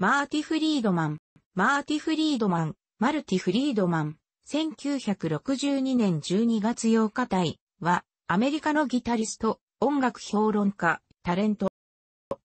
マーティ・フリードマン、マーティ・フリードマン、マルティ・フリードマン、1962年12月8日対は、アメリカのギタリスト、音楽評論家、タレント。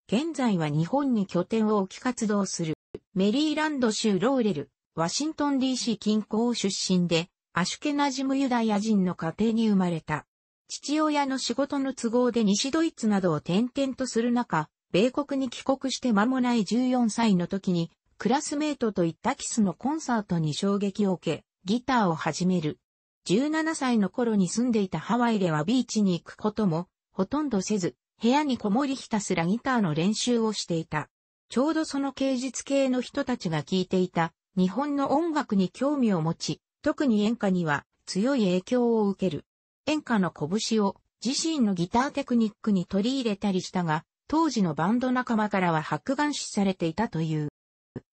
現在は日本に拠点を置き活動する、メリーランド州ローレル、ワシントン DC 近郊出身で、アシュケナジムユダヤ人の家庭に生まれた。父親の仕事の都合で西ドイツなどを転々とする中、米国に帰国して間もない14歳の時に、クラスメートと行ったキスのコンサートに衝撃を受け、ギターを始める。17歳の頃に住んでいたハワイではビーチに行くことも、ほとんどせず、部屋にこもりひたすらギターの練習をしていた。ちょうどその芸術系の人たちが聴いていた日本の音楽に興味を持ち、特に演歌には強い影響を受ける。演歌の拳を自身のギターテクニックに取り入れたりしたが、当時のバンド仲間からは白眼視されていたという。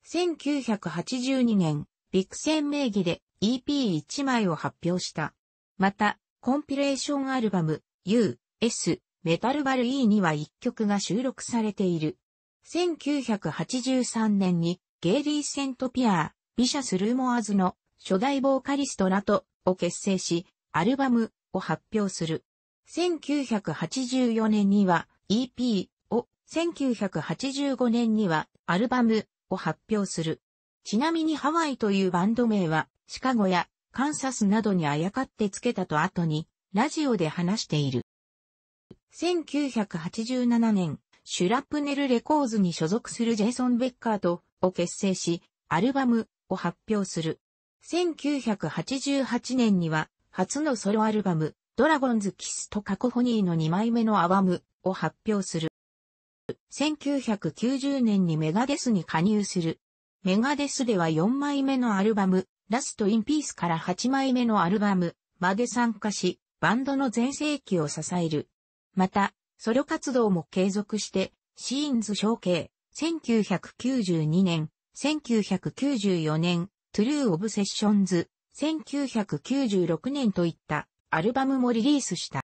1982年、ビクセン名義で EP1 枚を発表した。また、コンピレーションアルバム U、S、メタルバル E には1曲が収録されている。1983年にゲイリー・セントピアー、ビシャス・ルーモアズの初代ボーカリストラトを結成し、アルバムを発表する。1984年には EP 1985年にはアルバムを発表する。ちなみにハワイというバンド名はシカゴやカンサスなどにあやかってつけたと後にラジオで話している。1987年、シュラプネルレコーズに所属するジェイソン・ベッカーとを結成し、アルバムを発表する。1988年には初のソロアルバム、ドラゴンズ・キスとカコフォニーの2枚目のアワムを発表する。1990年にメガデスに加入する。メガデスでは4枚目のアルバム、ラストインピースから8枚目のアルバムまで参加し、バンドの全盛期を支える。また、ソロ活動も継続して、シーンズ承継、1992年、1994年、トゥルー・オブ・セッションズ、1996年といったアルバムもリリースした。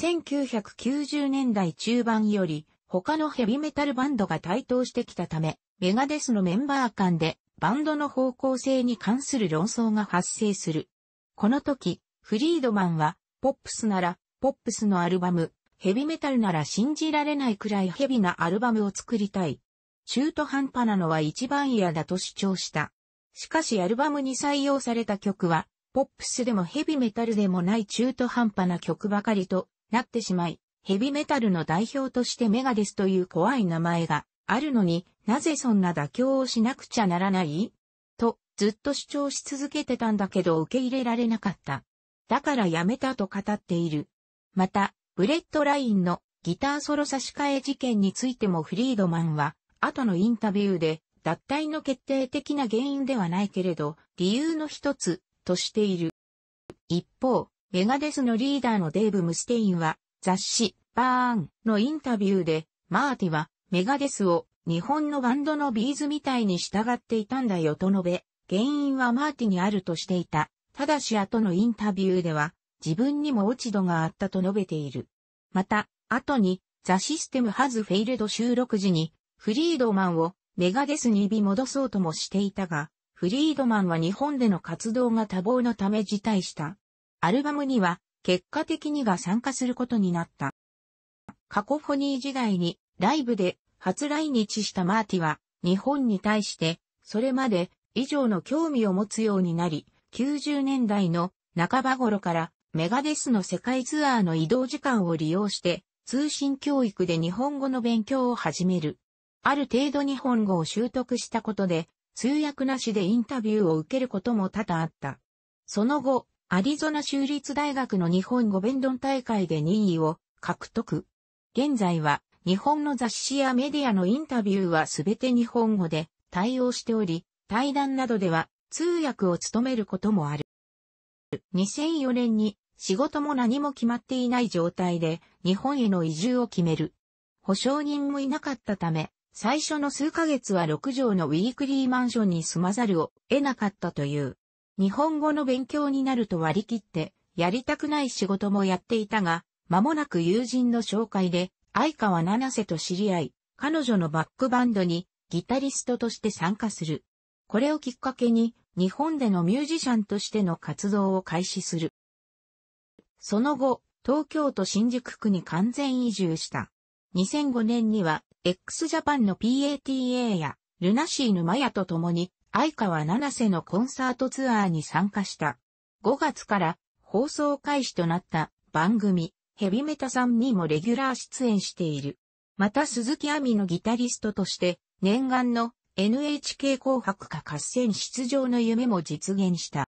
1990年代中盤より、他のヘビメタルバンドが台頭してきたため、メガデスのメンバー間でバンドの方向性に関する論争が発生する。この時、フリードマンは、ポップスなら、ポップスのアルバム、ヘビメタルなら信じられないくらいヘビなアルバムを作りたい。中途半端なのは一番嫌だと主張した。しかしアルバムに採用された曲は、ポップスでもヘビメタルでもない中途半端な曲ばかりとなってしまい、ヘビメタルの代表としてメガデスという怖い名前があるのになぜそんな妥協をしなくちゃならないとずっと主張し続けてたんだけど受け入れられなかった。だからやめたと語っている。また、ブレッドラインのギターソロ差し替え事件についてもフリードマンは後のインタビューで脱退の決定的な原因ではないけれど理由の一つとしている。一方、メガデスのリーダーのデーブ・ムステインは雑誌、バーンのインタビューで、マーティはメガデスを日本のバンドのビーズみたいに従っていたんだよと述べ、原因はマーティにあるとしていた。ただし後のインタビューでは、自分にも落ち度があったと述べている。また、後に、ザ・システム・ハズ・フェイルド収録時に、フリードマンをメガデスに呼び戻そうともしていたが、フリードマンは日本での活動が多忙のため辞退した。アルバムには、結果的にが参加することになった。カコフォニー時代にライブで初来日したマーティは日本に対してそれまで以上の興味を持つようになり90年代の半ば頃からメガデスの世界ツアーの移動時間を利用して通信教育で日本語の勉強を始める。ある程度日本語を習得したことで通訳なしでインタビューを受けることも多々あった。その後、アリゾナ州立大学の日本語弁論大会で2位を獲得。現在は日本の雑誌やメディアのインタビューはすべて日本語で対応しており、対談などでは通訳を務めることもある。2004年に仕事も何も決まっていない状態で日本への移住を決める。保証人もいなかったため、最初の数ヶ月は6畳のウィークリーマンションに住まざるを得なかったという。日本語の勉強になると割り切って、やりたくない仕事もやっていたが、間もなく友人の紹介で、相川七瀬と知り合い、彼女のバックバンドにギタリストとして参加する。これをきっかけに日本でのミュージシャンとしての活動を開始する。その後、東京都新宿区に完全移住した。2005年には x ジャパンの PATA やルナシーマヤと共に相川七瀬のコンサートツアーに参加した。5月から放送開始となった番組、ヘビメタさんにもレギュラー出演している。また鈴木亜美のギタリストとして、念願の NHK 紅白歌合戦出場の夢も実現した。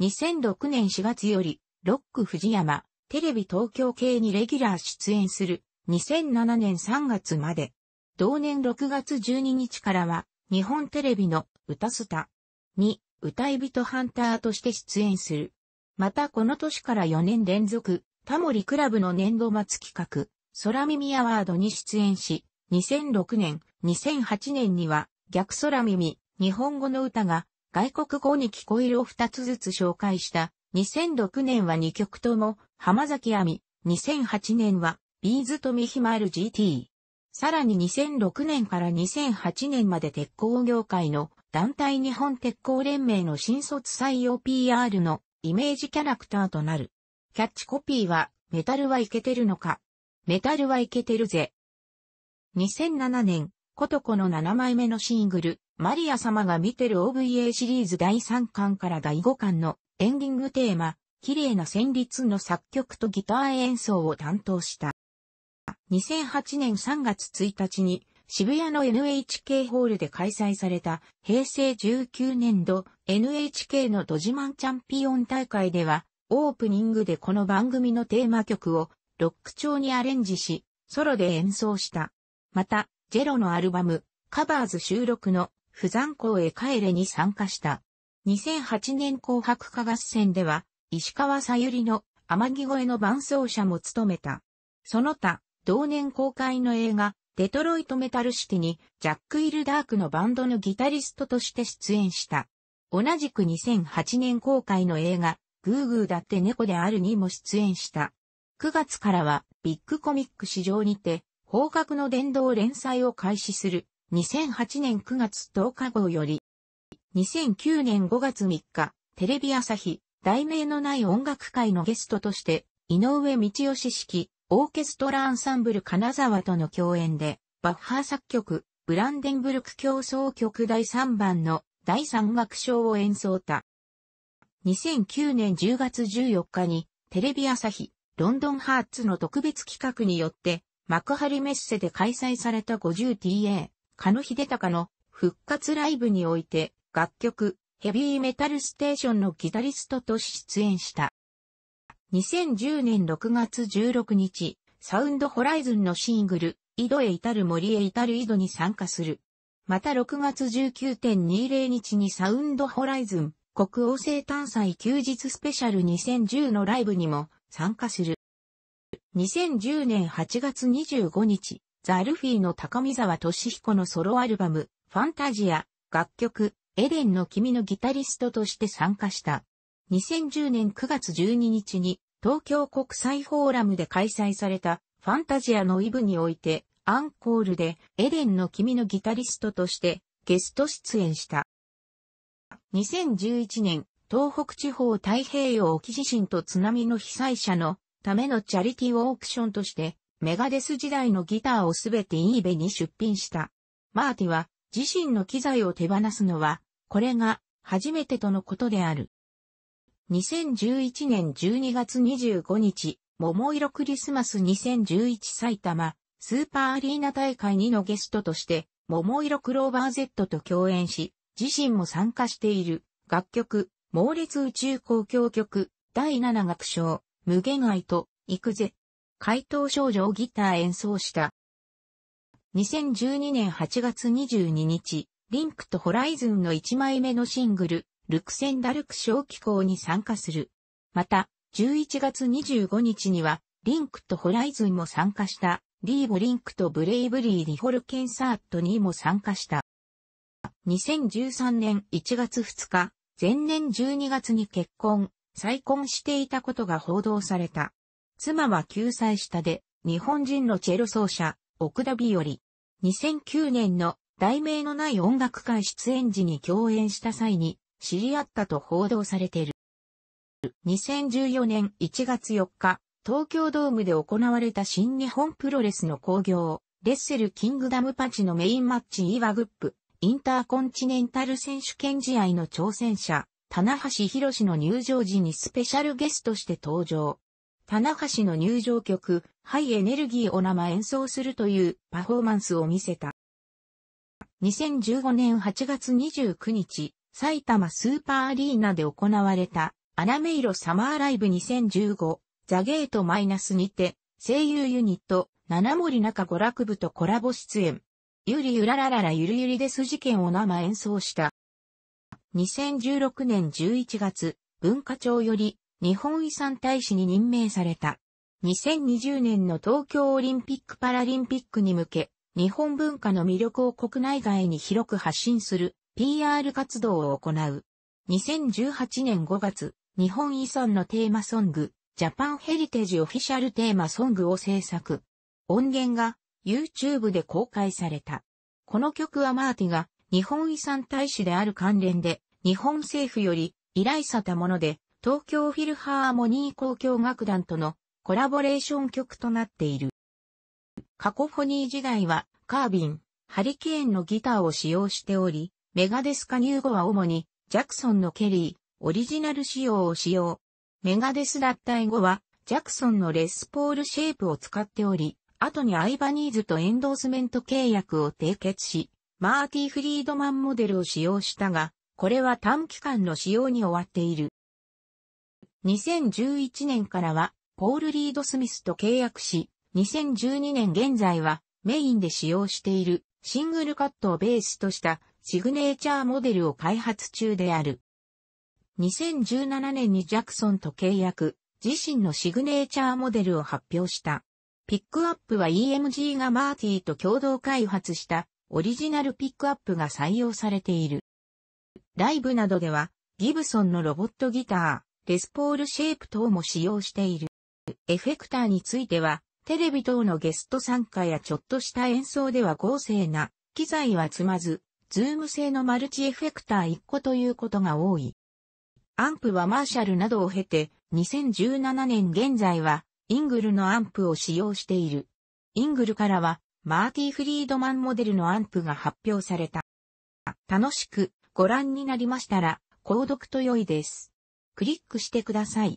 2006年4月より、ロック藤山、テレビ東京系にレギュラー出演する、2007年3月まで。同年6月12日からは、日本テレビの歌スタに歌い人ハンターとして出演する。またこの年から4年連続、タモリクラブの年度末企画、空耳アワードに出演し、2006年、2008年には逆空耳、日本語の歌が外国語に聞こえるを2つずつ紹介した。2006年は2曲とも浜崎亜美、2008年はビーズとミヒマル GT。さらに2006年から2008年まで鉄鋼業界の団体日本鉄鋼連盟の新卒採用 PR のイメージキャラクターとなる。キャッチコピーは、メタルはいけてるのか。メタルはいけてるぜ。2007年、コトコの7枚目のシングル、マリア様が見てる OVA シリーズ第3巻から第5巻のエンディングテーマ、綺麗な旋律の作曲とギター演奏を担当した。2008年3月1日に渋谷の NHK ホールで開催された平成19年度 NHK のドジマンチャンピオン大会ではオープニングでこの番組のテーマ曲をロック調にアレンジしソロで演奏した。また、ジェロのアルバムカバーズ収録の不残光へ帰れに参加した。2008年紅白歌合戦では石川さゆりの天城越えの伴奏者も務めた。その他、同年公開の映画、デトロイト・メタル・シティに、ジャック・イルダークのバンドのギタリストとして出演した。同じく2008年公開の映画、グーグーだって猫であるにも出演した。9月からは、ビッグコミック市場にて、方角の伝道連載を開始する、2008年9月10日号より、2009年5月3日、テレビ朝日、題名のない音楽会のゲストとして、井上道義式、オーケストラアンサンブル金沢との共演で、バッハ作曲、ブランデンブルク競争曲第3番の第三楽章を演奏た。2009年10月14日に、テレビ朝日、ロンドンハーツの特別企画によって、幕張メッセで開催された 50TA、カノヒデタカの復活ライブにおいて、楽曲、ヘビーメタルステーションのギタリストと出演した。2010年6月16日、サウンドホライズンのシングル、井戸へ至る森へ至る井戸に参加する。また6月19.20日にサウンドホライズン、国王星誕祭休日スペシャル2010のライブにも参加する。2010年8月25日、ザ・ルフィの高見沢俊彦のソロアルバム、ファンタジア、楽曲、エレンの君のギタリストとして参加した。2010年9月12日に東京国際フォーラムで開催されたファンタジアのイブにおいてアンコールでエレンの君のギタリストとしてゲスト出演した。2011年、東北地方太平洋沖地震と津波の被災者のためのチャリティーオークションとしてメガデス時代のギターをすべてイーベに出品した。マーティは自身の機材を手放すのはこれが初めてとのことである。2011年12月25日、桃色クリスマス2011埼玉、スーパーアリーナ大会2のゲストとして、桃色クローバー Z と共演し、自身も参加している、楽曲、猛烈宇宙公共曲、第7楽章、無限愛と、行くぜ。怪盗少女をギター演奏した。2012年8月22日、リンクとホライズンの1枚目のシングル、ルクセンダルク小機構に参加する。また、11月25日には、リンクとホライズンも参加した、リーボリンクとブレイブリーリホルケンサートにも参加した。2013年1月2日、前年12月に結婚、再婚していたことが報道された。妻は9歳下で、日本人のチェロ奏者、奥田日り。2009年の題名のない音楽会出演時に共演した際に、知り合ったと報道されている。2014年1月4日、東京ドームで行われた新日本プロレスの興行、レッセルキングダムパチのメインマッチイワグップ、インターコンチネンタル選手権試合の挑戦者、棚橋博の入場時にスペシャルゲストして登場。棚橋の入場曲、ハイエネルギーを生演奏するというパフォーマンスを見せた。2015年8月29日、埼玉スーパーアリーナで行われた、アナメイロサマーライブ2015、ザゲートマイナスにて、声優ユニット、七森中娯楽部とコラボ出演。ゆりゆららららゆるゆりです事件を生演奏した。2016年11月、文化庁より日本遺産大使に任命された。2020年の東京オリンピック・パラリンピックに向け、日本文化の魅力を国内外に広く発信する PR 活動を行う。2018年5月、日本遺産のテーマソング、ジャパンヘリテージオフィシャルテーマソングを制作。音源が YouTube で公開された。この曲はマーティが日本遺産大使である関連で日本政府より依頼されたもので東京フィルハーモニー交響楽団とのコラボレーション曲となっている。カコフォニー時代はカービン、ハリケーンのギターを使用しており、メガデス加入後は主に、ジャクソンのケリー、オリジナル仕様を使用。メガデス脱退後は、ジャクソンのレスポールシェイプを使っており、後にアイバニーズとエンドースメント契約を締結し、マーティ・フリードマンモデルを使用したが、これは短期間の使用に終わっている。2011年からは、ポール・リード・スミスと契約し、2012年現在は、メインで使用している、シングルカットをベースとした、シグネーチャーモデルを開発中である。2017年にジャクソンと契約、自身のシグネーチャーモデルを発表した。ピックアップは EMG がマーティーと共同開発したオリジナルピックアップが採用されている。ライブなどではギブソンのロボットギター、レスポールシェイプ等も使用している。エフェクターについてはテレビ等のゲスト参加やちょっとした演奏では合成な機材は積まずズーム製のマルチエフェクター1個ということが多い。アンプはマーシャルなどを経て、2017年現在は、イングルのアンプを使用している。イングルからは、マーティ・フリードマンモデルのアンプが発表された。楽しくご覧になりましたら、購読と良いです。クリックしてください。